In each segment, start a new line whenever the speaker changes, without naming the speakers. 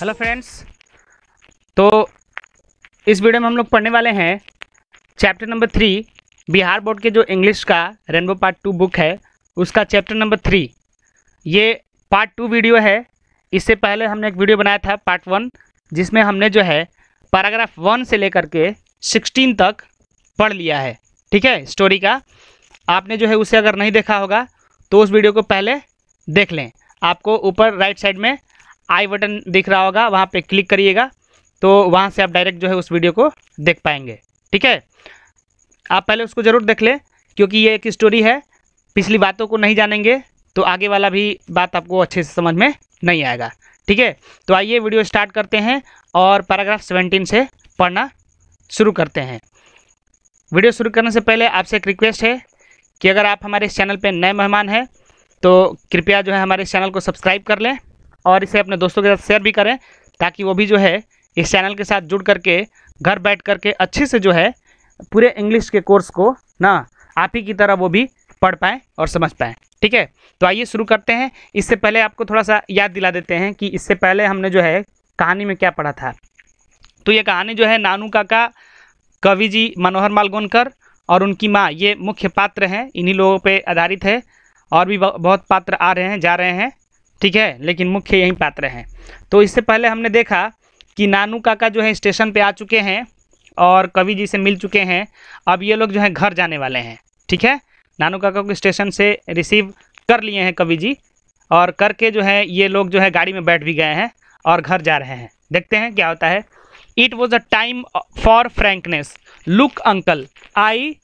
hello friends तो इस video में हम लोग पढ़ने वाले हैं chapter number three Bihar board के जो इंग्लिश का रेनबो पार्ट टू बुक है उसका चैप्टर नंबर थ्री ये पार्ट टू वीडियो है इससे पहले हमने एक वीडियो बनाया था पार्ट वन जिसमें हमने जो है पैराग्राफ वन से लेकर के सिक्सटीन तक पढ़ लिया है ठीक है स्टोरी का आपने जो है उसे अगर नहीं देखा होगा तो उस वीडियो को पहले देख लें आपको ऊपर राइट साइड में आई बटन दिख रहा होगा वहाँ पे क्लिक करिएगा तो वहाँ से आप डायरेक्ट जो है उस वीडियो को देख पाएंगे ठीक है आप पहले उसको ज़रूर देख लें क्योंकि ये एक स्टोरी है पिछली बातों को नहीं जानेंगे तो आगे वाला भी बात आपको अच्छे से समझ में नहीं आएगा ठीक है तो आइए वीडियो स्टार्ट करते हैं और पैराग्राफ सेवेंटीन से पढ़ना शुरू करते हैं वीडियो शुरू करने से पहले आपसे एक रिक्वेस्ट है कि अगर आप हमारे इस चैनल पर नए मेहमान हैं तो कृपया जो है हमारे चैनल को सब्सक्राइब कर लें और इसे अपने दोस्तों के साथ शेयर भी करें ताकि वो भी जो है इस चैनल के साथ जुड़ करके घर बैठ करके अच्छे से जो है पूरे इंग्लिश के कोर्स को ना आप ही की तरह वो भी पढ़ पाएँ और समझ पाएँ ठीक है तो आइए शुरू करते हैं इससे पहले आपको थोड़ा सा याद दिला देते हैं कि इससे पहले हमने जो है कहानी में क्या पढ़ा था तो ये कहानी जो है नानू काका कवि जी मनोहर मालगोनकर और उनकी माँ ये मुख्य पात्र हैं इन्हीं लोगों पे आधारित है और भी बहुत पात्र आ रहे हैं जा रहे हैं ठीक है लेकिन मुख्य यही पात्र हैं तो इससे पहले हमने देखा कि नानू काका जो है स्टेशन पे आ चुके हैं और कवि जी से मिल चुके हैं अब ये लोग जो हैं घर जाने वाले हैं ठीक है नानू काका को स्टेशन से रिसीव कर लिए हैं कवि जी और करके जो है ये लोग जो है गाड़ी में बैठ भी गए हैं और घर जा रहे हैं देखते हैं क्या होता है it was a time for frankness look uncle I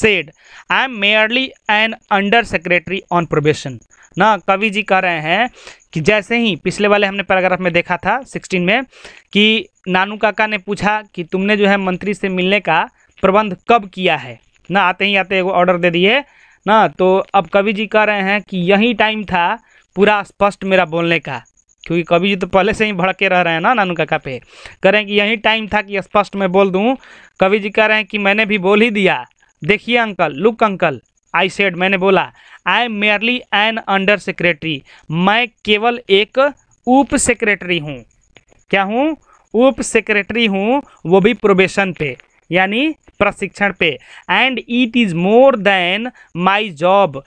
said I am merely an under secretary on probation ना कवि जी कह रहे हैं कि जैसे ही पिछले वाले हमने पैराग्राफ में देखा था सिक्सटीन में कि नानू काका ने पूछा कि तुमने जो है मंत्री से मिलने का प्रबंध कब किया है ना आते ही आते वो ऑर्डर दे दिए ना तो अब कवि जी कह रहे हैं कि यही टाइम था पूरा स्पष्ट मेरा बोलने का क्योंकि कवि जी तो पहले से ही भड़के रह रहे हैं ना नानू काका पे कह रहे हैं कि यही टाइम था कि स्पष्ट मैं बोल दूँ कवि जी कह रहे हैं कि मैंने भी बोल ही दिया देखिए uncle look uncle I said मैंने बोला I am merely an under secretary मैं केवल एक उप सेक्रेटरी हूँ क्या हूँ उप सेक्रेटरी हूँ वो भी प्रोबेशन पे यानी प्रशिक्षण पे and it is more than my job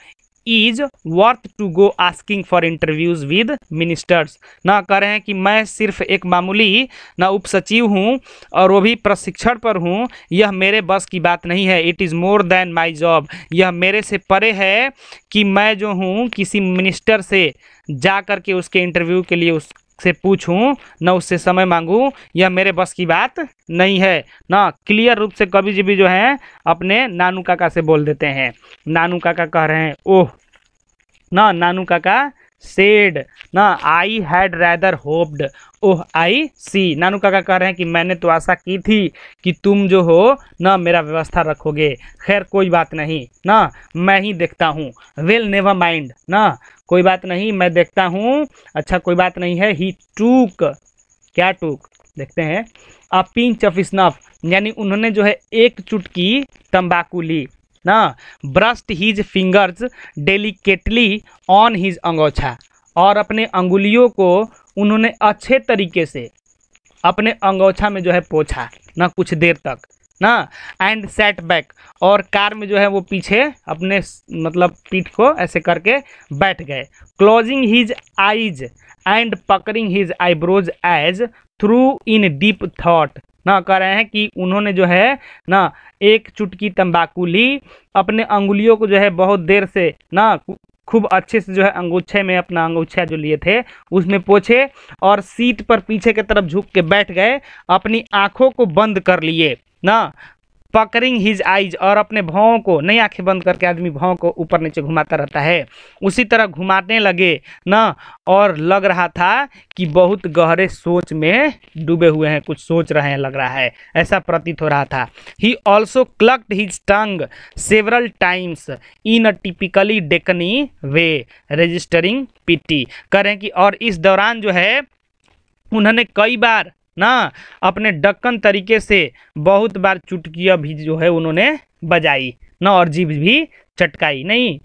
is worth to go asking for interviews with ministers ना कह रहे हैं कि मैं सिर्फ एक मामूली ना उप सचिव हूँ और वो भी प्रशिक्षण पर हूँ यह मेरे बस की बात नहीं है it is more than my job यह मेरे से परे है कि मैं जो हूँ किसी मिनिस्टर से जा कर के उसके इंटरव्यू के लिए उस से पूछूं ना उससे समय मांगूं यह मेरे बस की बात नहीं है ना क्लियर रूप से कवि जी भी जो हैं अपने नानू काका से बोल देते हैं नानू काका कह रहे हैं ओह ना नानू काका सेड ना I had rather hoped oh I see Nanu Kaka कह रहे हैं कि मैंने तो आशा की थी कि तुम जो हो ना मेरा व्यवस्था रखोगे खैर कोई बात नहीं ना मैं ही देखता हूँ वेल नेवर माइंड ना कोई बात नहीं मैं देखता हूँ अच्छा कोई बात नहीं है ही टूक क्या टूक देखते हैं अ पिंच ऑफ स्नफ यानी उन्होंने जो है एक चुटकी तंबाकू ली ना brushed his fingers delicately on his angocha और अपने अंगुलियों को उन्होंने अच्छे तरीके से अपने अंगोछा में जो है पोछा ना कुछ देर तक ना एंड सेट बैक और कार में जो है वो पीछे अपने मतलब पीठ को ऐसे करके बैठ गए क्लोजिंग हिज आईज एंड पकड़िंग his eyebrows as though in deep thought ना कह रहे हैं कि उन्होंने जो है ना एक चुटकी तंबाकू ली अपने अंगुलियों को जो है बहुत देर से ना खूब अच्छे से जो है अंगूछे में अपना अंगूछा जो लिए थे उसमें पोछे और सीट पर पीछे की तरफ झुक के बैठ गए अपनी आंखों को बंद कर लिए ना पकरिंग हिज आइज और अपने भावों को नई आंखें बंद करके आदमी भावों को ऊपर नीचे घुमाता रहता है उसी तरह घुमाने लगे ना और लग रहा था कि बहुत गहरे सोच में डूबे हुए हैं कुछ सोच रहे हैं लग रहा है ऐसा प्रतीत हो रहा था he also clucked his tongue several times in a typically Deccani way registering pity करें कि और इस दौरान जो है उन्होंने कई बार ना अपने डक्कन तरीके से बहुत बार चुटकियाँ भी जो है उन्होंने बजाई ना और जीभ भी चटकाई नहीं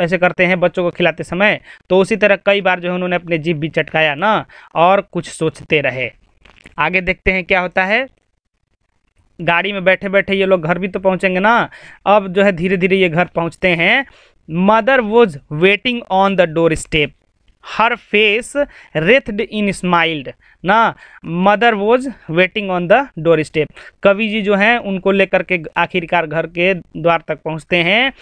ऐसे करते हैं बच्चों को खिलाते समय तो उसी तरह कई बार जो है उन्होंने अपने जीभ भी चटकाया ना और कुछ सोचते रहे आगे देखते हैं क्या होता है गाड़ी में बैठे बैठे ये लोग घर भी तो पहुँचेंगे ना अब जो है धीरे धीरे ये घर पहुँचते हैं mother was waiting on the doorstep her face wreathed in smiled ना mother was waiting on the doorstep कवि जी जो हैं उनको लेकर के आखिरकार घर के द्वार तक पहुंचते हैं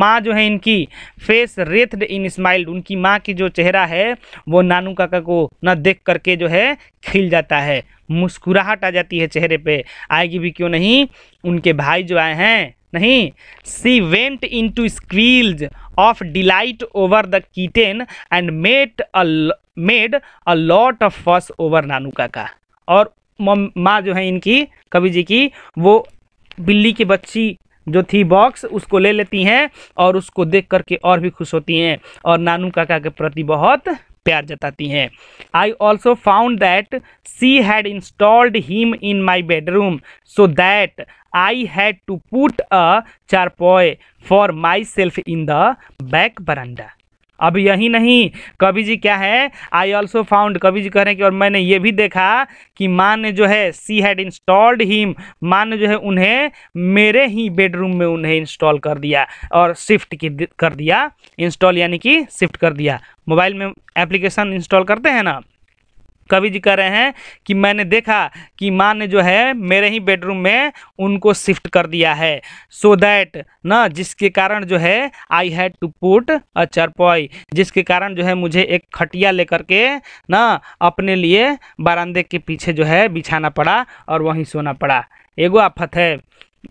माँ जो है इनकी फेस रेथड इन स्माइल्ड उनकी माँ की जो चेहरा है वो नानू काका को ना देख करके जो है खिल जाता है मुस्कुराहट आ जाती है चेहरे पे आएगी भी क्यों नहीं उनके भाई जो आए हैं नहीं she went in into squeals of delight over the kitten and made a made a lot of fuss over नानुका का और माँ जो है इनकी कवि जी की वो बिल्ली की बच्ची जो थी बॉक्स उसको ले लेती हैं और उसको देख करके और भी खुश होती हैं और नानू काका के प्रति बहुत प्यार जताती हैं I also found that she had installed him in my bedroom so that I had to put a पॉय for myself in the back veranda अब यही नहीं कवि जी क्या है आई ऑल्सो फाउंड कवि जी कह रहे हैं कि और मैंने ये भी देखा कि माँ ने जो है सी हैड इंस्टॉल्ड हिम माँ ने जो है उन्हें मेरे ही बेडरूम में उन्हें इंस्टॉल कर दिया और शिफ्ट की कर दिया इंस्टॉल यानी कि शिफ्ट कर दिया मोबाइल में एप्लीकेशन इंस्टॉल करते हैं ना कवि जी कह रहे हैं कि मैंने देखा कि माँ ने जो है मेरे ही बेडरूम में उनको शिफ्ट कर दिया है सो so दैट ना जिसके कारण जो है I had to put a charpoy जिसके कारण जो है मुझे एक खटिया लेकर के ना अपने लिए बारान्दे के पीछे जो है बिछाना पड़ा और वहीं सोना पड़ा एगो आफत है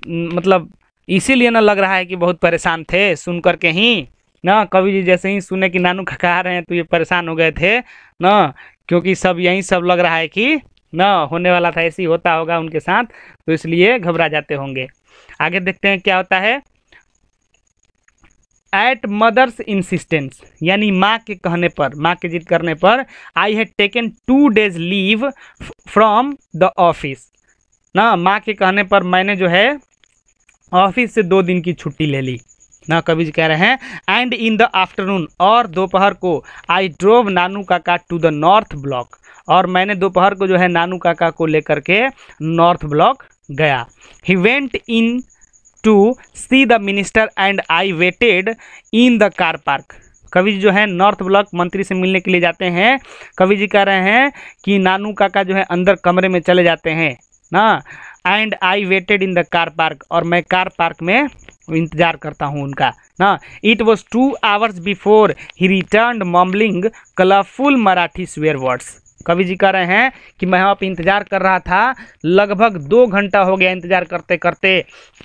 मतलब इसीलिए ना लग रहा है कि बहुत परेशान थे सुन करके ही ना कवि जी जैसे ही सुने कि नानू खा रहे हैं तो ये परेशान हो गए थे ना क्योंकि सब यही सब लग रहा है कि न होने वाला था ही होता होगा उनके साथ तो इसलिए घबरा जाते होंगे आगे देखते हैं क्या होता है एट मदर्स इंसिस्टेंस यानी माँ के कहने पर माँ के जिद करने पर I had taken two days leave from the office ना माँ के कहने पर मैंने जो है ऑफिस से दो दिन की छुट्टी ले ली न कभी कह रहे हैं एंड इन द आफ्टरनून और दोपहर को आई ड्रोव नानू काका टू द नॉर्थ ब्लॉक और मैंने दोपहर को जो है नानू काका को लेकर के नॉर्थ ब्लॉक गया he went in to see the minister and I waited in the car park कवि जी जो है नॉर्थ ब्लॉक मंत्री से मिलने के लिए जाते हैं कवि जी कह रहे हैं कि नानू काका जो है अंदर कमरे में चले जाते हैं ना and I waited in the car park और मैं कार पार्क में इंतजार करता हूँ उनका ना it was two hours before he return mumbling colourful Marathi swear words कवि जी कह रहे हैं कि मैं वहाँ पर इंतज़ार कर रहा था लगभग दो घंटा हो गया इंतज़ार करते करते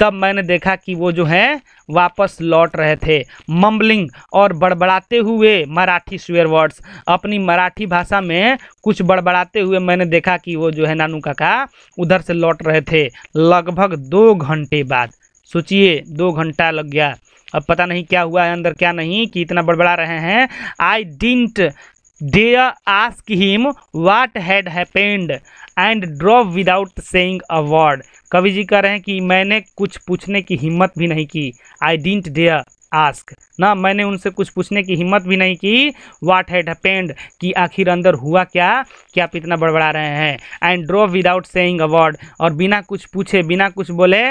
तब मैंने देखा कि वो जो है वापस लौट रहे थे मम्बलिंग और बड़बड़ाते हुए मराठी स्वेयर वर्ड्स अपनी मराठी भाषा में कुछ बड़बड़ाते हुए मैंने देखा कि वो जो है नानू काका उधर से लौट रहे थे लगभग दो घंटे बाद सोचिए दो घंटा लग गया अब पता नहीं क्या हुआ है अंदर क्या नहीं कि इतना बड़बड़ा रहे हैं I didn't dare ask him what had happened and drop without saying a word कवि जी कह रहे हैं कि मैंने कुछ पूछने की हिम्मत भी नहीं की आई डिंट डेयर आस्क ना मैंने उनसे कुछ पूछने की हिम्मत भी नहीं की वाट हैड हैपेंड कि आखिर अंदर हुआ क्या कि आप इतना बड़बड़ा रहे हैं and drove without saying a word और बिना कुछ पूछे बिना कुछ बोले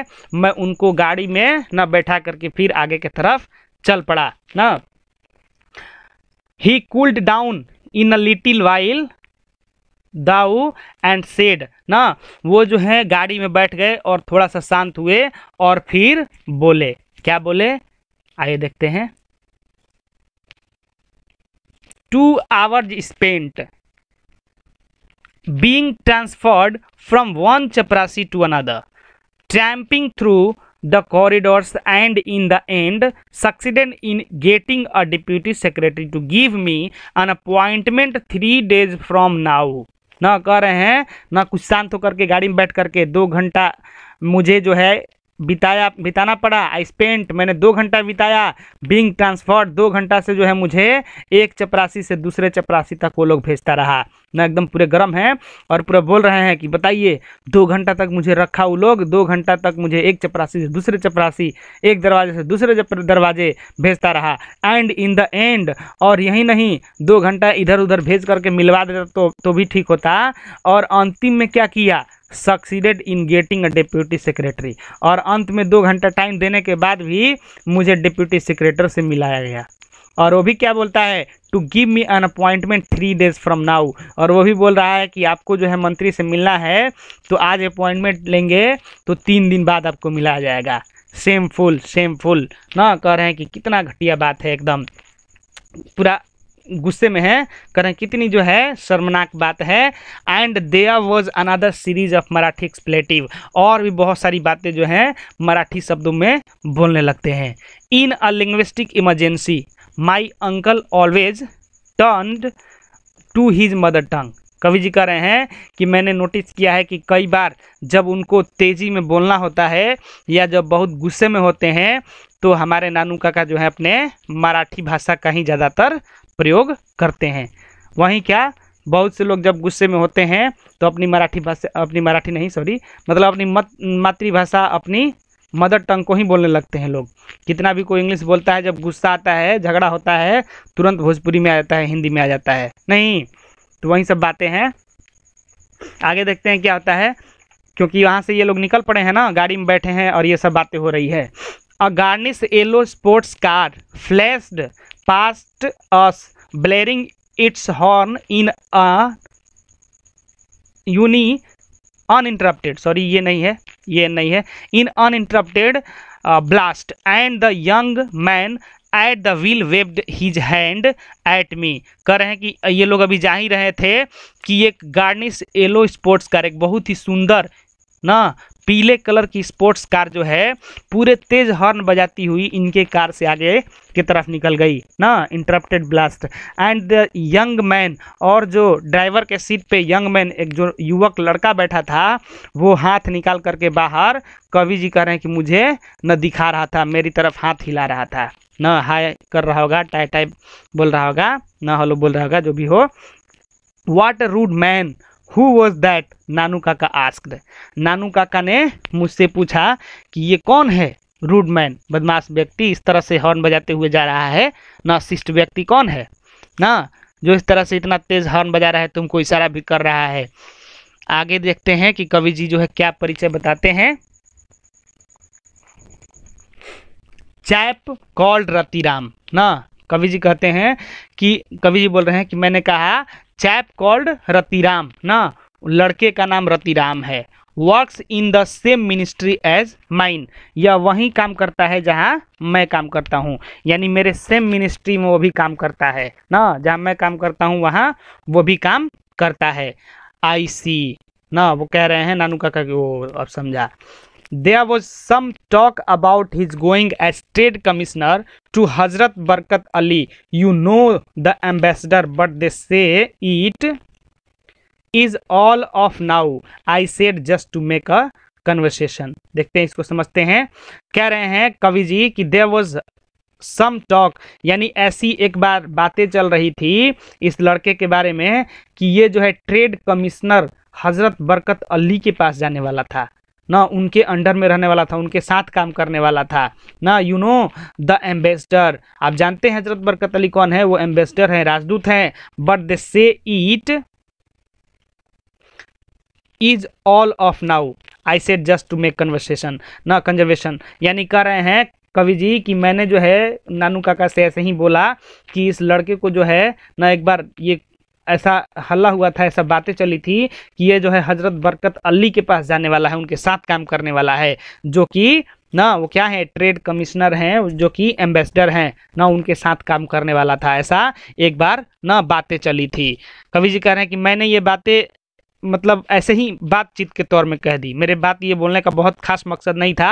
मैं उनको गाड़ी में ना बैठा करके फिर आगे की तरफ चल पड़ा ना he cooled down in a little while though and said ना वो जो है गाड़ी में बैठ गए और थोड़ा सा शांत हुए और फिर बोले क्या बोले आइए देखते हैं two hours spent being transferred from one चपरासी to another tramping through the corridor and in the end succeeded in getting a deputy secretary to give me an appointment three days from now ना कह रहे हैं ना कुछ शांत होकर के गाड़ी में बैठ करके दो घंटा मुझे जो है बिताया बिताना पड़ा आई स्पेंट मैंने दो घंटा बिताया बींग ट्रांसफर दो घंटा से जो है मुझे एक चपरासी से दूसरे चपरासी तक वो लोग भेजता रहा ना एकदम पूरे गर्म हैं और पूरा बोल रहे हैं कि बताइए दो घंटा तक मुझे रखा वो लोग दो घंटा तक मुझे एक चपरासी से दूसरे चपरासी एक दरवाजे से दूसरे दरवाजे भेजता रहा एंड इन द एंड और यही नहीं दो घंटा इधर उधर भेज करके मिलवा देता तो, तो भी ठीक होता और अंतिम में क्या किया succeeded in getting a deputy secretary और अंत में दो घंटा टाइम देने के बाद भी मुझे डिप्यूटी सेक्रेटरी से मिलाया गया और वो भी क्या बोलता है to give me an appointment three days from now और वो भी बोल रहा है कि आपको जो है मंत्री से मिलना है तो आज अपॉइंटमेंट लेंगे तो तीन दिन बाद आपको मिलाया जाएगा सेम फुल सेम फुल ना कह रहे हैं कि कितना घटिया बात है एकदम पूरा गुस्से में है करें कितनी जो है शर्मनाक बात है and there was another series of Marathi expletive और भी बहुत सारी बातें जो हैं मराठी शब्दों में बोलने लगते हैं in a linguistic emergency my uncle always turn to his mother tongue कवि जी कह रहे हैं कि मैंने नोटिस किया है कि कई बार जब उनको तेज़ी में बोलना होता है या जब बहुत गुस्से में होते हैं तो हमारे नानू काका जो है अपने मराठी भाषा का ही ज़्यादातर प्रयोग करते हैं वहीं क्या बहुत से लोग जब गुस्से में होते हैं तो अपनी मराठी भाषा अपनी मराठी नहीं सॉरी मतलब अपनी मत मातृभाषा अपनी मदर टंग को ही बोलने लगते हैं लोग कितना भी कोई इंग्लिश बोलता है जब गुस्सा आता है झगड़ा होता है तुरंत भोजपुरी में आ जाता है हिंदी में आ जाता है नहीं तो वही सब बातें हैं आगे देखते हैं क्या होता है क्योंकि वहाँ से ये लोग निकल पड़े हैं ना गाड़ी में बैठे हैं और ये सब बातें हो रही है a garish yellow sports car flashed past us blaring its horn in a यूनी अनइंटरप्टेड सॉरी ये नहीं है ये नहीं है in uninterrupted blast and the young man at the wheel waved his hand at me कह रहे हैं कि ये लोग अभी जा ही रहे थे कि एक गार्निश येलो स्पोर्ट्स कार एक बहुत ही सुंदर ना पीले कलर की स्पोर्ट्स कार जो है पूरे तेज हॉर्न बजाती हुई इनके कार से आगे की तरफ निकल गई ना interrupted blast and the young man और जो ड्राइवर के सीट पे यंग मैन एक जो युवक लड़का बैठा था वो हाथ निकाल करके बाहर कवि जी कह रहे हैं कि मुझे न दिखा रहा था मेरी तरफ हाथ हिला रहा था न हाय कर रहा होगा टाई टाई बोल रहा होगा न हलो बोल रहा होगा जो भी हो what rude man who was that Nanu Kaka asked नानू काका ने मुझसे पूछा कि ये कौन है रूड मैन बदमाश व्यक्ति इस तरह से हॉर्न बजाते हुए जा रहा है ना शिष्ट व्यक्ति कौन है ना जो इस तरह से इतना तेज़ हॉर्न बजा रहा है तुमको इशारा भी कर रहा है आगे देखते हैं कि कवि जी जो है क्या परिचय बताते हैं चैप कॉल्ड रतिराम ना कवि जी कहते हैं कि कवि जी बोल रहे हैं कि मैंने कहा चैप कॉल्ड रतिराम ना लड़के का नाम रतिराम है works in the same ministry as mine यह वही काम करता है जहाँ मैं काम करता हूँ यानी मेरे सेम मिनिस्ट्री में वो भी काम करता है ना जहाँ मैं काम करता हूँ वहाँ वो भी काम करता है आई सी ना वो कह रहे हैं नानू काका की वो अब समझा there was some talk about his going a state commissioner to Hazrat Barkat Ali you know the ambassador but they say it is all off now I said just to make a conversation देखते हैं इसको समझते हैं कह रहे हैं कवि जी कि देर वॉज सम टॉक यानी ऐसी एक बार बातें चल रही थी इस लड़के के बारे में कि ये जो है ट्रेड कमिश्नर हजरत बरकत अली के पास जाने वाला था ना उनके अंडर में रहने वाला था उनके साथ काम करने वाला था ना यू नो द एम्बेसडर आप जानते हैं हजरत बरकत अली कौन है वो एम्बेसडर हैं राजदूत हैं but they say it is all off now I said just to make conversation ना कंजर्वेशन यानी कह रहे हैं कवि जी कि मैंने जो है नानू काका से ऐसे ही बोला कि इस लड़के को जो है ना एक बार ये ऐसा हल्ला हुआ था ऐसा बातें चली थी कि ये जो है हजरत बरकत अली के पास जाने वाला है उनके साथ काम करने वाला है जो कि ना वो क्या है ट्रेड कमिश्नर हैं जो कि एम्बेसडर हैं ना उनके साथ काम करने वाला था ऐसा एक बार ना बातें चली थी कवि जी कह रहे हैं कि मैंने ये बातें मतलब ऐसे ही बातचीत के तौर में कह दी मेरे बात ये बोलने का बहुत खास मकसद नहीं था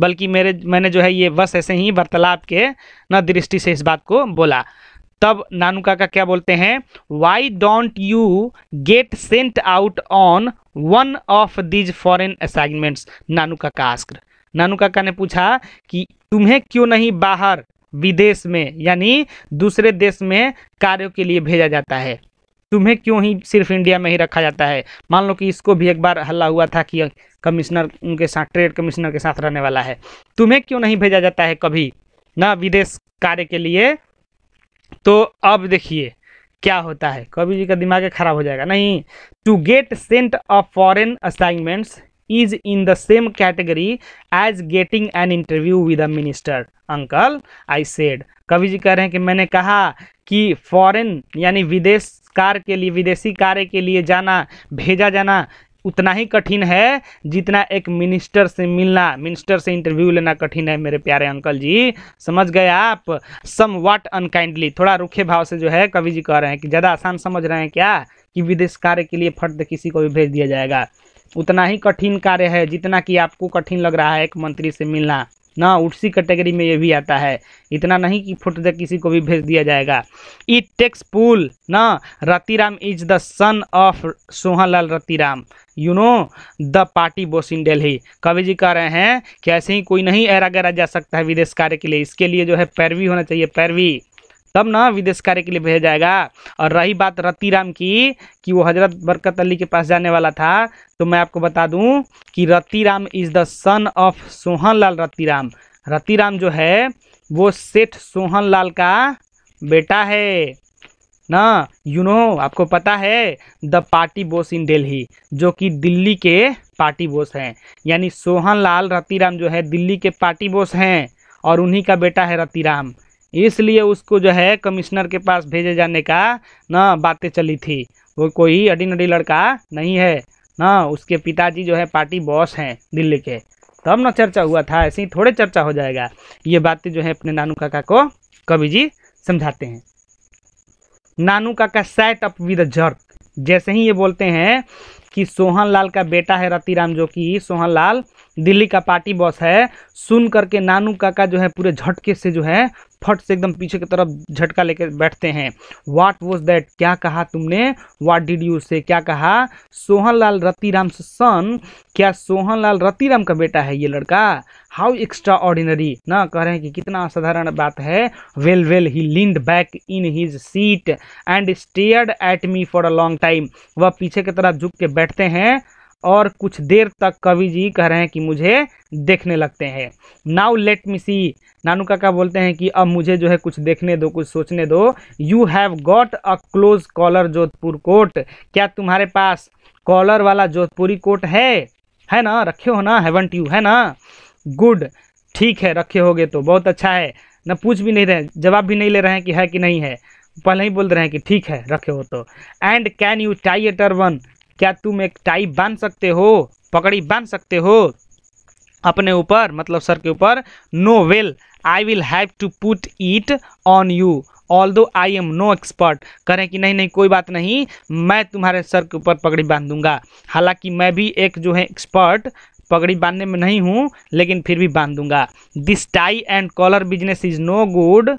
बल्कि मेरे मैंने जो है ये बस ऐसे ही वार्तालाप के ना दृष्टि से इस बात को बोला तब नानू काका क्या बोलते हैं why don't you get sent out on one of these foreign assignments Nanu Kaka asked नानू काका ने पूछा कि तुम्हें क्यों नहीं बाहर विदेश में यानी दूसरे देश में कार्यों के लिए भेजा जाता है तुम्हें क्यों ही सिर्फ इंडिया में ही रखा जाता है मान लो कि इसको भी एक बार हल्ला हुआ था कि कमिश्नर उनके साथ ट्रेड कमिश्नर के साथ रहने वाला है तुम्हें क्यों नहीं भेजा जाता है कभी ना विदेश कार्य के लिए तो अब देखिए क्या होता है कभी जी का दिमाग खराब हो जाएगा नहीं to get sent of foreign assignments is in the same category as getting an interview with a minister uncle I said कवि जी कह रहे हैं कि मैंने कहा कि फॉरेन यानी विदेश कार के लिए विदेशी कार्य के लिए जाना भेजा जाना उतना ही कठिन है जितना एक मिनिस्टर से मिलना मिनिस्टर से इंटरव्यू लेना कठिन है मेरे प्यारे अंकल जी समझ गए आप सम वाट अनकाइंडली थोड़ा रूखे भाव से जो है कवि जी कह रहे हैं कि ज़्यादा आसान समझ रहे हैं क्या कि विदेश कार्य के लिए फर्द किसी को भी भेज दिया जाएगा उतना ही कठिन कार्य है जितना कि आपको कठिन लग रहा है एक मंत्री से मिलना ना उसी कैटेगरी में ये भी आता है इतना नहीं कि फोटो देख किसी को भी भेज दिया जाएगा इट टेक्स पुल ना Ratiram is the son of Sohanlal Ratiram you know the party boss in Delhi कवि जी कह रहे हैं कि ऐसे ही कोई नहीं ऐरा गैरा जा सकता है विदेश कार्य के लिए इसके लिए जो है पैरवी होना चाहिए पैरवी तब ना विदेश कार्य के लिए भेजा जाएगा और रही बात राम की कि वो हजरत बरकत अली के पास जाने वाला था तो मैं आपको बता दूं कि Ram is the son of Sohan Lal Ram Ratiram Ram जो है वो सेठ सोहन लाल का बेटा है ना यू नो आपको पता है the party boss in Delhi जो कि दिल्ली के पार्टी बोस हैं यानी सोहन लाल राम जो है दिल्ली के पार्टी बोस हैं और उन्हीं का बेटा है राम इसलिए उसको जो है कमिश्नर के पास भेजे जाने का ना बातें चली थी वो कोई अडी नडी लड़का नहीं है ना उसके पिताजी जो है पार्टी बॉस हैं दिल्ली के तब ना चर्चा हुआ था ऐसे ही थोड़े चर्चा हो जाएगा ये बातें जो है अपने नानू काका को कवि जी समझाते हैं नानू काका सेट अप विद जर्क जैसे ही ये बोलते हैं कि सोहन लाल का बेटा है रतिराम जो कि सोहन लाल दिल्ली का पार्टी बॉस है सुन करके नानू काका जो है पूरे झटके से जो है फट से एकदम पीछे की तरफ झटका लेकर बैठते हैं वाट वॉज दैट क्या कहा तुमने वाट डिड यू से क्या कहा सोहन लाल रतिराम से सन क्या सोहन लाल रतिराम का बेटा है ये लड़का हाउ एक्स्ट्रा ऑर्डिनरी ना कह रहे हैं कि कितना असाधारण बात है well well he leaned back in his seat and stared at me for a long time वह पीछे की तरफ झुक के बैठते हैं और कुछ देर तक कवि जी कह रहे हैं कि मुझे देखने लगते हैं नाउ लेट मी सी नानू काका बोलते हैं कि अब मुझे जो है कुछ देखने दो कुछ सोचने दो you have got a close collar Jodhpur coat क्या तुम्हारे पास कॉलर वाला जोधपुरी कोट है है ना रखे हो ना हैवंट यू है ना गुड ठीक है रखे होगे तो बहुत अच्छा है ना पूछ भी नहीं रहे जवाब भी नहीं ले रहे हैं कि है कि नहीं है पहले ही बोल रहे हैं कि ठीक है रखे हो तो and can you tie a turban क्या तुम एक टाई बांध सकते हो पकड़ी बांध सकते हो अपने ऊपर मतलब सर के ऊपर no well I will have to put it on you although I am no expert करें कि नहीं नहीं कोई बात नहीं मैं तुम्हारे सर के ऊपर पगड़ी बांध दूंगा हालांकि मैं भी एक जो है एक्सपर्ट पगड़ी बांधने में नहीं हूँ लेकिन फिर भी बांध दूंगा this tie and collar business is no good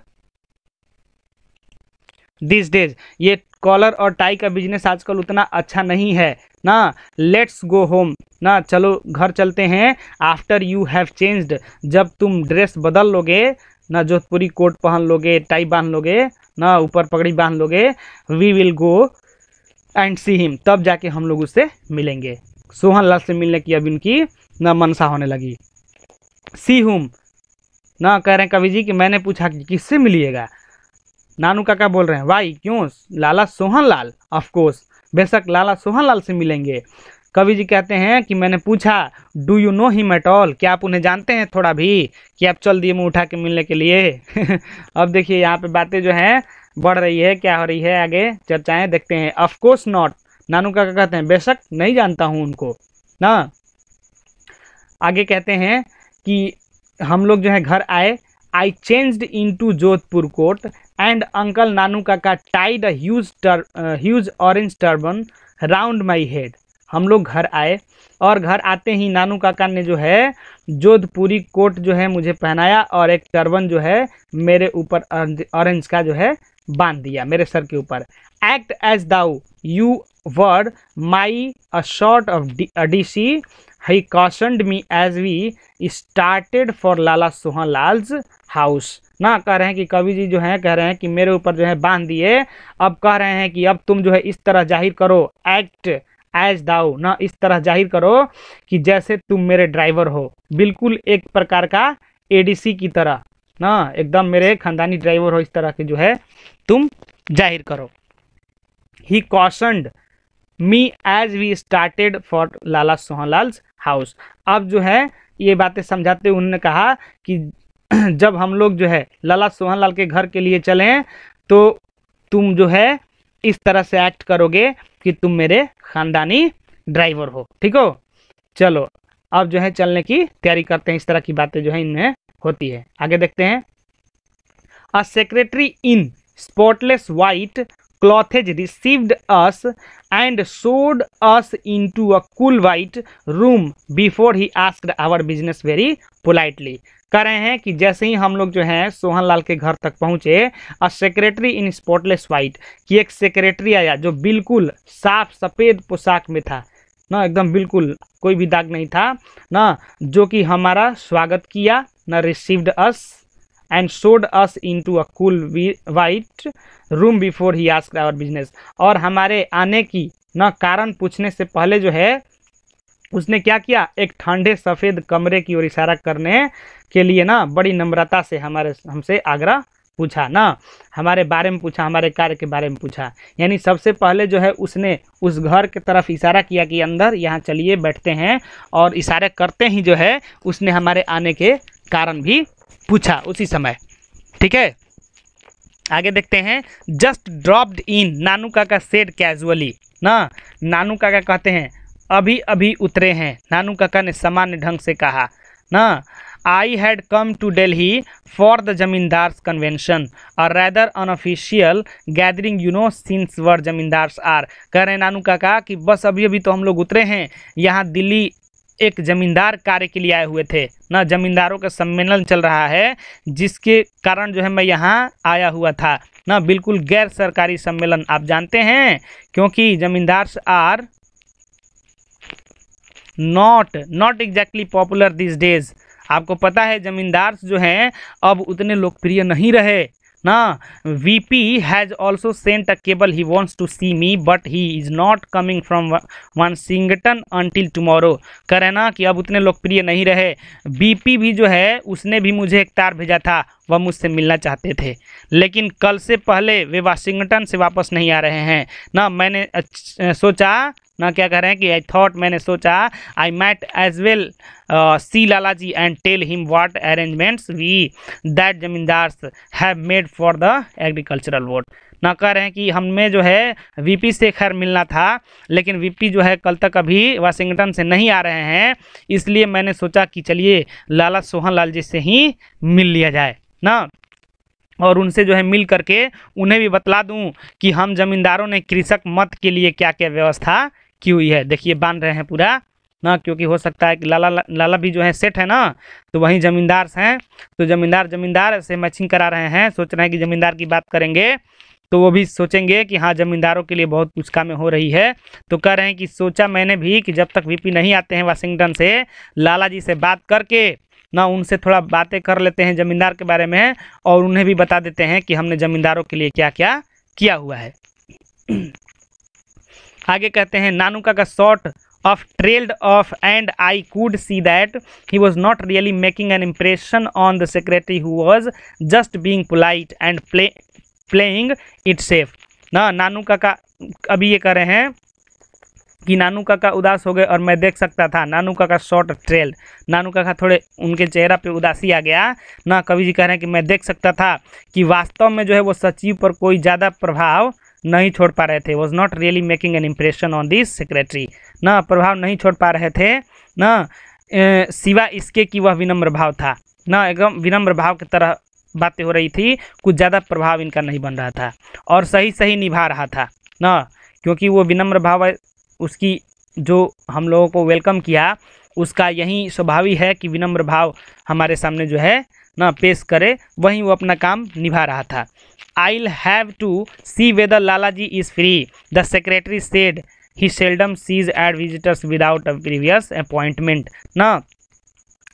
this days ये कॉलर और टाई का बिजनेस आजकल उतना अच्छा नहीं है ना लेट्स गो होम ना चलो घर चलते हैं आफ्टर यू हैव चेंज्ड जब तुम ड्रेस बदल लोगे ना जोधपुरी कोट पहन लोगे टाई बांध लोगे ना ऊपर पगड़ी बांध लोगे we will go and see him तब जाके हम लोग उससे मिलेंगे सोहन लाल से मिलने की अब इनकी न मनसा होने लगी सी हुम ना कह रहे हैं कवि जी कि मैंने पूछा कि किससे मिलिएगा नानू काका बोल रहे हैं वाई क्यों लाला सोहन लाल ऑफकोर्स बेशक लाला सोहन लाल से मिलेंगे कवि जी कहते हैं कि मैंने पूछा do you know him at all क्या आप उन्हें जानते हैं थोड़ा भी कि आप चल दिए मुँह उठा के मिलने के लिए अब देखिए यहाँ पे बातें जो हैं बढ़ रही है क्या हो रही है आगे चर्चाएं देखते हैं ऑफकोर्स नॉट नानू काका कहते हैं बेशक नहीं जानता हूँ उनको न आगे कहते हैं कि हम लोग जो है घर आए I changed into Jodhpur coat and uncle Nanu Kaka tied a huge tur, uh, huge orange turban हम लोग घर आए और घर आते ही नानू काका ने जो है जोधपुरी कोट जो है मुझे पहनाया और एक टर्बन जो है मेरे ऊपर ऑरेंज का जो है बांध दिया मेरे सर के ऊपर act as though you were my a sort of D C he cautioned me as we started for Lala Sohan Lal's house ना कह रहे हैं कि कवि जी जो है कह रहे हैं कि मेरे ऊपर जो है बांध दिए अब कह रहे हैं कि अब तुम जो है इस तरह जाहिर करो एक्ट एज दाओ ना इस तरह जाहिर करो कि जैसे तुम मेरे ड्राइवर हो बिल्कुल एक प्रकार का एडीसी की तरह ना एकदम मेरे खानदानी ड्राइवर हो इस तरह के जो है तुम जाहिर करो he cautioned me as we started for Lala Sohanlal house अब जो है ये बातें समझाते हुए उन्होंने कहा कि जब हम लोग जो है लाला सोहन लाल के घर के लिए चलें तो तुम जो है इस तरह से एक्ट करोगे कि तुम मेरे ख़ानदानी ड्राइवर हो ठीक हो चलो अब जो है चलने की तैयारी करते हैं इस तरह की बातें जो है इनमें होती है आगे देखते हैं a secretary in spotless white clothes received us and showed us into a cool white room before he asked our business very politely कह रहे हैं कि जैसे ही हम लोग जो हैं सोहन लाल के घर तक पहुंचे a secretary in spotless white कि एक सेक्रेटरी आया जो बिल्कुल साफ सफ़ेद पोशाक में था ना एकदम बिल्कुल कोई भी दाग नहीं था ना जो कि हमारा स्वागत किया न received us and showed us into a cool white room before he ask our business और हमारे आने की ना कारण पूछने से पहले जो है उसने क्या किया एक ठंडे सफ़ेद कमरे की ओर इशारा करने के लिए ना बड़ी नम्रता से हमारे हमसे आग्रह पूछा ना हमारे बारे में पूछा हमारे कार्य के बारे में पूछा यानी सबसे पहले जो है उसने उस घर की तरफ इशारा किया कि अंदर यहाँ चलिए बैठते हैं और इशारे करते ही जो है उसने हमारे आने के कारण भी पूछा उसी समय ठीक है आगे देखते हैं just dropped in Nanu Kaka said casually ना नानू काका कहते हैं अभी अभी उतरे हैं नानू काका ने सामान्य ढंग से कहा ना I had come to Delhi for the zamindars convention और rather unofficial gathering you know since our zamindars are कह रहे हैं नानू काका कि बस अभी अभी तो हम लोग उतरे हैं यहाँ दिल्ली एक जमींदार कार्य के लिए आए हुए थे ना जमींदारों का सम्मेलन चल रहा है जिसके कारण जो है मैं यहाँ आया हुआ था ना बिल्कुल गैर सरकारी सम्मेलन आप जानते हैं क्योंकि zamindar are not not exactly popular this days आपको पता है जमींदार जो हैं अब उतने लोकप्रिय नहीं रहे ना V P has also sent a cable he wants to see me but he is not coming from सिंगटन अनटिल टुमारो कह रहे ना कि अब उतने लोकप्रिय नहीं रहे पी भी जो है उसने भी मुझे एक तार भेजा था वह मुझसे मिलना चाहते थे लेकिन कल से पहले वे वाशिंगटन से वापस नहीं आ रहे हैं ना मैंने सोचा ना क्या कह रहे हैं कि आई थॉट मैंने सोचा I might as well see Lala ji and tell him what arrangements we that zamindars have made for the agricultural vote ना कह रहे हैं कि हमें जो है वीपी से खैर मिलना था लेकिन वीपी जो है कल तक अभी वाशिंगटन से नहीं आ रहे हैं इसलिए मैंने सोचा कि चलिए लाला सोहन लाल जी से ही मिल लिया जाए ना और उनसे जो है मिल करके उन्हें भी बतला दूं कि हम जमींदारों ने कृषक मत के लिए क्या क्या व्यवस्था की हुई है देखिए बांध रहे हैं पूरा ना क्योंकि हो सकता है कि लाला लाला भी जो है सेट है ना तो वहीं ज़मींदार हैं तो ज़मींदार ज़मींदार से मैचिंग करा रहे हैं सोच रहे हैं कि ज़मींदार की बात करेंगे तो वो भी सोचेंगे कि हाँ ज़मींदारों के लिए बहुत कुछ कामें हो रही है तो कह रहे हैं कि सोचा मैंने भी कि जब तक वीपी नहीं आते हैं वाशिंगटन से लाला जी से बात करके ना उनसे थोड़ा बातें कर लेते हैं ज़मींदार के बारे में और उन्हें भी बता देते हैं कि हमने ज़मींदारों के लिए क्या क्या किया हुआ है आगे कहते हैं नानुका का sort of trailed off and I could see that he was not really making an impression on the secretary who was just being polite and play playing it safe ना नानुका का अभी ये कह रहे हैं कि नानू काका उदास हो गए और मैं देख सकता था नानू काका शॉर्ट ट्रेल नानू काका थोड़े उनके चेहरा पे उदासी आ गया ना कवि जी कह रहे हैं कि मैं देख सकता था कि वास्तव में जो है वो सचिव पर कोई ज़्यादा प्रभाव नहीं छोड़ पा रहे थे was not really making an impression on this secretary न प्रभाव नहीं छोड़ पा रहे थे न सिवा इसके कि वह विनम्र भाव था न एकदम विनम्र भाव की तरह बातें हो रही थी कुछ ज़्यादा प्रभाव इनका नहीं बन रहा था और सही सही निभा रहा था न क्योंकि वो विनम्र भाव उसकी जो हम लोगों को वेलकम किया उसका यही स्वभावी है कि विनम्र भाव हमारे सामने जो है ना पेश करे वहीं वो अपना काम निभा रहा था have to see whether Lala ji is free the secretary said he seldom sees एड visitors without a previous appointment ना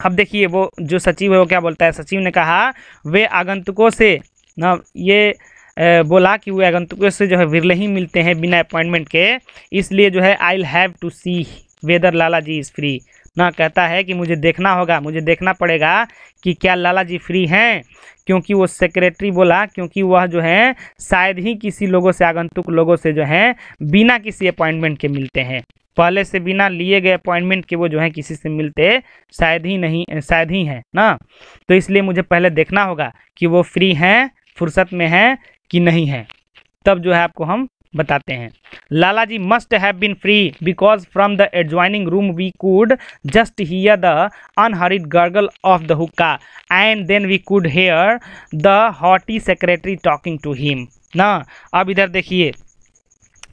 अब देखिए वो जो सचिव है वो क्या बोलता है सचिव ने कहा वे आगंतुकों से ना ये बोला कि वे आगंतुकों से जो है विरले ही मिलते हैं बिना अपॉइंटमेंट के इसलिए जो है I have to see whether Lala ji is free ना कहता है कि मुझे देखना होगा मुझे देखना पड़ेगा कि क्या लाला जी फ्री हैं क्योंकि वो सेक्रेटरी बोला क्योंकि वह जो है शायद ही किसी लोगों से आगंतुक लोगों से जो है बिना किसी अपॉइंटमेंट के मिलते हैं पहले से बिना लिए गए अपॉइंटमेंट के वो जो है किसी से मिलते शायद ही नहीं शायद ही हैं ना तो इसलिए मुझे पहले देखना होगा कि वो फ्री हैं फुर्सत में हैं कि नहीं है तब जो है आपको हम बताते हैं Lala ji must have been free because from the adjoining room we could just hear the unhurried gurgle of the hookah and then we could hear the haughty secretary talking to him ना अब इधर देखिए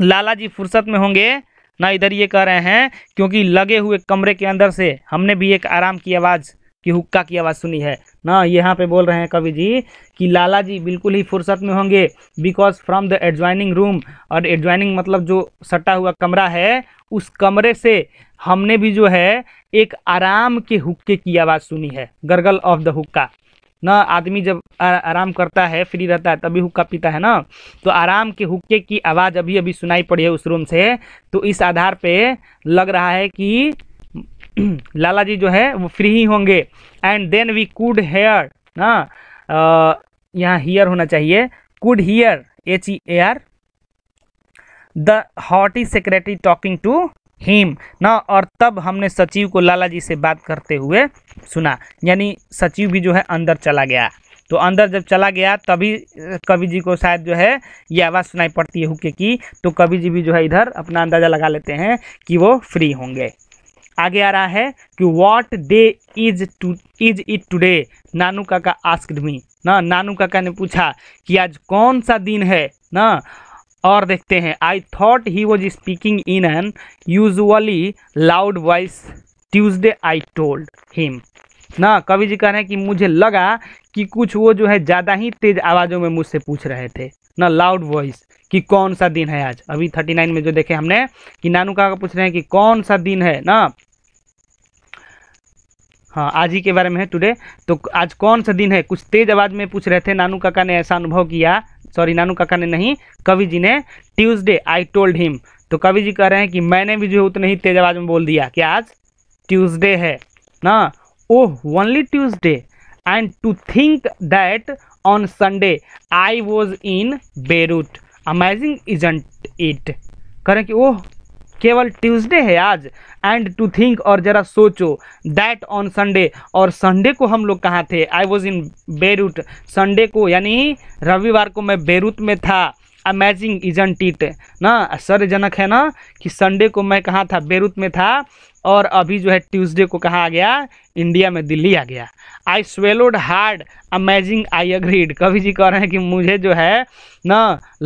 लाला जी फुर्सत में होंगे ना इधर ये कह रहे हैं क्योंकि लगे हुए कमरे के अंदर से हमने भी एक आराम की आवाज़ की हुक्का की आवाज़ सुनी है ना यहाँ पे बोल रहे हैं कवि जी कि लाला जी बिल्कुल ही फुर्सत में होंगे because from the adjoining room और एडजॉइनिंग मतलब जो सटा हुआ कमरा है उस कमरे से हमने भी जो है एक आराम के हुक्के की आवाज़ सुनी है गर्गल ऑफ द हुक्का ना आदमी जब आ, आराम करता है फ्री रहता है तभी हुक्का पीता है ना तो आराम के हुक्के की आवाज़ अभी अभी सुनाई पड़ी है उस रूम से तो इस आधार पे लग रहा है कि लाला जी जो है वो फ्री ही होंगे and then we could hear ना यहाँ हियर होना चाहिए could hear H E A R the haughty secretary talking to him ना और तब हमने सचिव को लाला जी से बात करते हुए सुना यानी सचिव भी जो है अंदर चला गया तो अंदर जब चला गया तभी कवि जी को शायद जो है ये आवाज़ सुनाई पड़ती है हुके की तो कवि जी भी जो है इधर अपना अंदाज़ा लगा लेते हैं कि वो फ्री होंगे आगे आ रहा है कि what day is to is it today Nanu Kaka asked मी ना नानू काका ने पूछा कि आज कौन सा दिन है ना और देखते हैं I thought he was speaking in an usually loud voice Tuesday I told him ना कवि जी कह रहे हैं कि मुझे लगा कि कुछ वो जो है ज़्यादा ही तेज आवाज़ों में मुझसे पूछ रहे थे ना लाउड वॉइस कि कौन सा दिन है आज अभी थर्टी नाइन में जो देखे हमने कि नानू काका पूछ रहे हैं कि कौन सा दिन है ना हाँ आज ही के बारे में है टुडे तो आज कौन सा दिन है कुछ तेज आवाज़ में पूछ रहे थे नानू काका ने ऐसा अनुभव किया सॉरी नानू काका ने नहीं कवि जी ने ट्यूसडे आई टोल्ड हिम तो कवि जी कह रहे हैं कि मैंने भी जो है उतना ही तेज आवाज़ में बोल दिया कि आज ट्यूसडे है ना oh only Tuesday and to think that on Sunday I was in Beirut amazing isn't it करें कि ओह केवल ट्यूसडे है आज एंड टू थिंक और ज़रा सोचो दैट ऑन संडे और संडे को हम लोग कहाँ थे I was in Beirut Sunday को यानी रविवार को मैं बेरूत में था अमेजिंग इजन टीट ना आश्चर्यजनक है ना कि संडे को मैं कहाँ था बेरूत में था और अभी जो है ट्यूसडे को कहा आ गया इंडिया में दिल्ली आ गया I swallowed hard amazing I agreed कवि जी कह रहे हैं कि मुझे जो है ना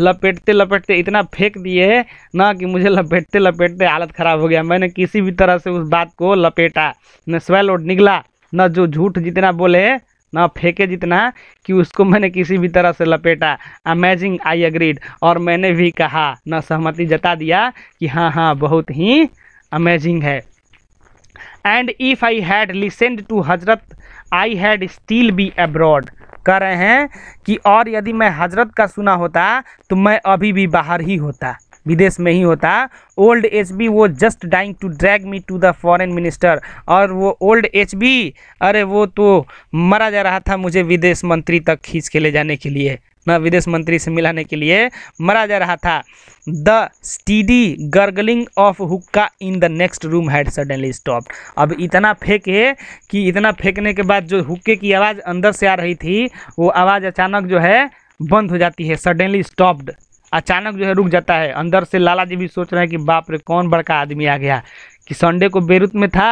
लपेटते लपेटते इतना फेंक दिए ना कि मुझे लपेटते लपेटते हालत ख़राब हो गया मैंने किसी भी तरह से उस बात को लपेटा न स्वेलोड निकला न जो झूठ जितना बोले ना फेंके जितना कि उसको मैंने किसी भी तरह से लपेटा अमेजिंग आई अग्रीड और मैंने भी कहा ना सहमति जता दिया कि हाँ हाँ बहुत ही अमेजिंग है and if I had listened to Hazrat I had still be abroad कह रहे हैं कि और यदि मैं हजरत का सुना होता तो मैं अभी भी बाहर ही होता विदेश में ही होता ओल्ड एच बी वो just dying to drag me to the foreign minister और वो ओल्ड एच बी अरे वो तो मरा जा रहा था मुझे विदेश मंत्री तक खींच के ले जाने के लिए विदेश मंत्री से मिलाने के लिए मरा जा रहा था the steady gurgling of hookah in the next room had suddenly stop अब इतना फेंके कि इतना फेंकने के बाद जो हुक्के की आवाज़ अंदर से आ रही थी वो आवाज़ अचानक जो है बंद हो जाती है सडनली स्टॉप्ड अचानक जो है रुक जाता है अंदर से लाला जी भी सोच रहे हैं कि बाप रे कौन बड़का आदमी आ गया कि संडे को बेरुत में था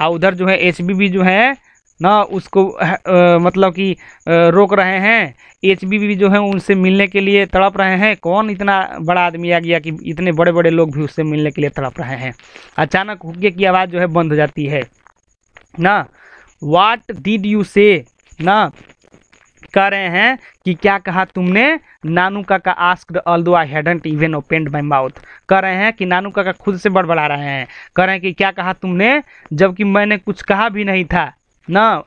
और उधर जो है एच जो है ना उसको आ, मतलब कि रोक रहे हैं एच भी जो है उनसे मिलने के लिए तड़प रहे हैं कौन इतना बड़ा आदमी आ गया कि इतने बड़े बड़े लोग भी उससे मिलने के लिए तड़प रहे हैं अचानक हुक्के की आवाज़ जो है बंद हो जाती है ना वाट डिड यू से ना कह रहे हैं कि क्या कहा तुमने नानू काका ask although I hadn't even opened my mouth कह रहे हैं कि नानू काका खुद से बड़बड़ा रहे हैं कह रहे हैं कि क्या कहा तुमने जबकि मैंने कुछ कहा भी नहीं था ना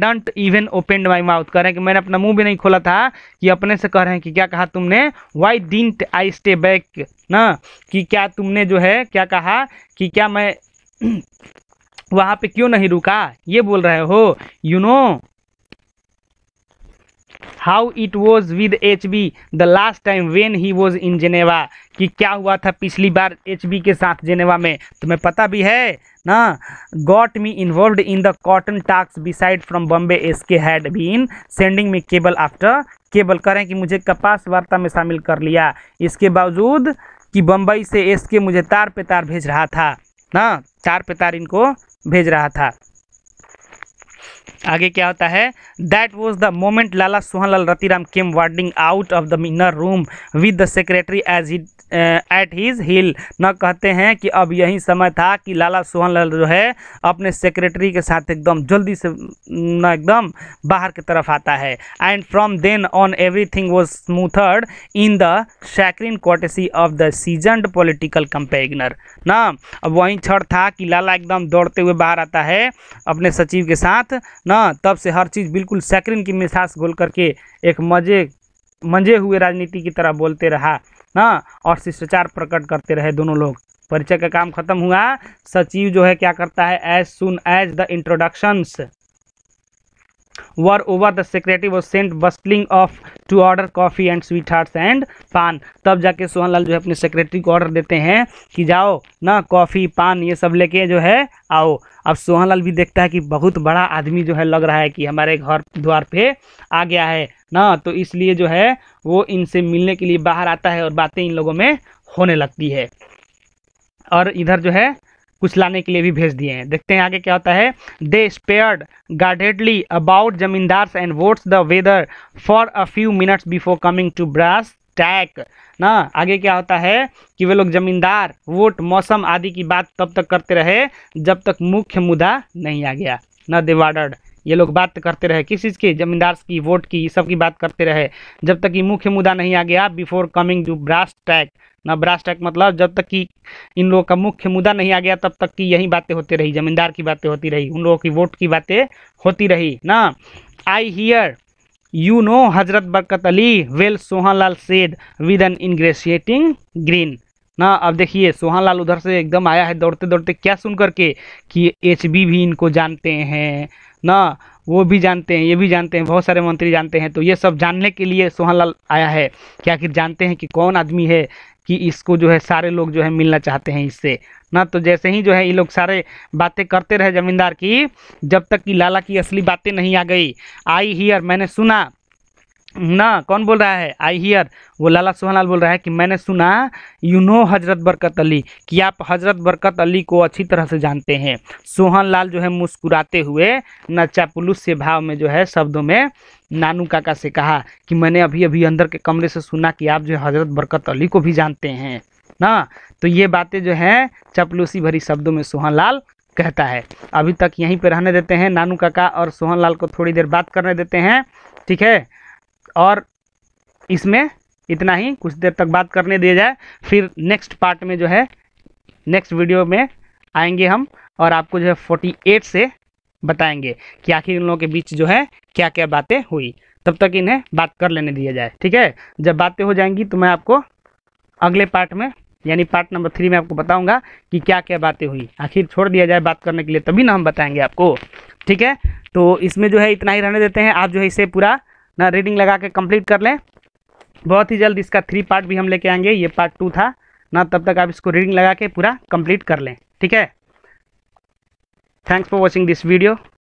don't even opened my mouth कह रहे हैं कि मैंने अपना मुंह भी नहीं खोला था कि अपने से कह रहे हैं कि क्या कहा तुमने why didn't I stay back ना कि क्या तुमने जो है क्या कहा कि क्या मैं वहाँ पे क्यों नहीं रुका ये बोल रहे हो you know how it was with H B the last time when he was in Geneva कि क्या हुआ था पिछली बार एच बी के साथ जेनेवा में तुम्हें पता भी है ना got me involve in the cotton task decide from Bombay S K had been sending me cable after cable करें कि मुझे कपास वार्ता में शामिल कर लिया इसके बावजूद कि बम्बई से एस के मुझे तार पे तार भेज रहा था ना तार पे तार इनको भेज रहा था आगे क्या होता है that was the moment Lala Sohanlal Ratiram came waddling out of the inner room with the secretary as he at his heels न कहते हैं कि अब यही समय था कि लाला सोहनलाल जो है अपने सेक्रेटरी के साथ एकदम जल्दी से न एकदम बाहर की तरफ आता है and from then on everything was smothered in the saccharine courtesy of the seasoned political campaigner न अब वही क्षण था कि लाला एकदम दौड़ते हुए बाहर आता है अपने सचिव के साथ न ना तब से हर चीज़ बिल्कुल सैक्रिन की मिठास घोल करके एक मजे मंजे हुए राजनीति की तरह बोलते रहा ना और शिष्टाचार प्रकट करते रहे दोनों लोग परिचय का काम खत्म हुआ सचिव जो है क्या करता है as soon as the introductions were over the secretary was sent bustling off to order coffee and sweet hearts and paan तब जाके सोहनलाल जो है अपने सेक्रेटरी को ऑर्डर देते हैं कि जाओ ना कॉफ़ी पान ये सब लेके जो है आओ अब सोहनलाल भी देखता है कि बहुत बड़ा आदमी जो है लग रहा है कि हमारे घर द्वार पे आ गया है ना तो इसलिए जो है वो इनसे मिलने के लिए बाहर आता है और बातें इन लोगों में होने लगती है और इधर जो है कुछ लाने के लिए भी भेज दिए हैं देखते हैं आगे क्या होता है they sparred guardedly about zamindars and votes the weather for a few minutes before coming to brass tacks ना आगे क्या होता है कि वे लोग जमींदार वोट मौसम आदि की बात तब तक करते रहे जब तक मुख्य मुद्दा नहीं आ गया न दे वार्डर्ड ये लोग बात करते रहे किस चीज़ की जमींदार की वोट की सब की बात करते रहे जब तक कि मुख्य मुद्दा नहीं आ गया before coming to brass tacks ना ब्रास टैक मतलब जब तक कि इन लोगों का मुख्य मुद्दा नहीं आ गया तब तक कि यही बातें होती रही जमींदार की बातें होती रही उन लोगों की वोट की बातें होती रही ना I hear you know Hazrat Barkat Ali well Sohan Lal said with an ingratiating grin ना अब देखिए सोहन लाल उधर से एकदम आया है दौड़ते दौड़ते क्या सुन करके कि एच भी इनको जानते हैं ना वो भी जानते हैं ये भी जानते हैं बहुत सारे मंत्री जानते हैं तो ये सब जानने के लिए सोहन लाल आया है कि आखिर जानते हैं कि कौन आदमी है कि इसको जो है सारे लोग जो है मिलना चाहते हैं इससे ना तो जैसे ही जो है ये लोग सारे बातें करते रहे जमींदार की जब तक कि लाला की असली बातें नहीं आ गई आई हियर मैंने सुना ना कौन बोल रहा है आई हियर वो लाला सोहनलाल बोल रहा है कि मैंने सुना यू नो हजरत बरकत अली कि आप हजरत बरकत अली को अच्छी तरह से जानते हैं सोहन जो है मुस्कुराते हुए नचा पुलुस से भाव में जो है शब्दों में नानू काका से कहा कि मैंने अभी अभी अंदर के कमरे से सुना कि आप जो है हजरत बरकत अली को भी जानते हैं ना तो ये बातें जो हैं चपलूसी भरी शब्दों में सोहन कहता है अभी तक यहीं पर रहने देते हैं नानू काका और सोहन को थोड़ी देर बात करने देते हैं ठीक है और इसमें इतना ही कुछ देर तक बात करने दिया जाए फिर नेक्स्ट पार्ट में जो है नेक्स्ट वीडियो में आएंगे हम और आपको जो है फोर्टी एट से बताएंगे कि आखिर इन लोगों के बीच जो है क्या क्या बातें हुई तब तक इन्हें बात कर लेने दिया जाए ठीक है जब बातें हो जाएंगी तो मैं आपको अगले पार्ट में यानी पार्ट नंबर थ्री में आपको बताऊंगा कि क्या क्या बातें हुई आखिर छोड़ दिया जाए बात करने के लिए तभी ना हम बताएंगे आपको ठीक है तो इसमें जो है इतना ही रहने देते हैं आप जो है इसे पूरा ना रीडिंग लगा के कंप्लीट कर लें बहुत ही जल्द इसका थ्री पार्ट भी हम लेके आएंगे ये पार्ट टू था ना तब तक आप इसको रीडिंग लगा के पूरा कंप्लीट कर लें ठीक है thanks for watching this video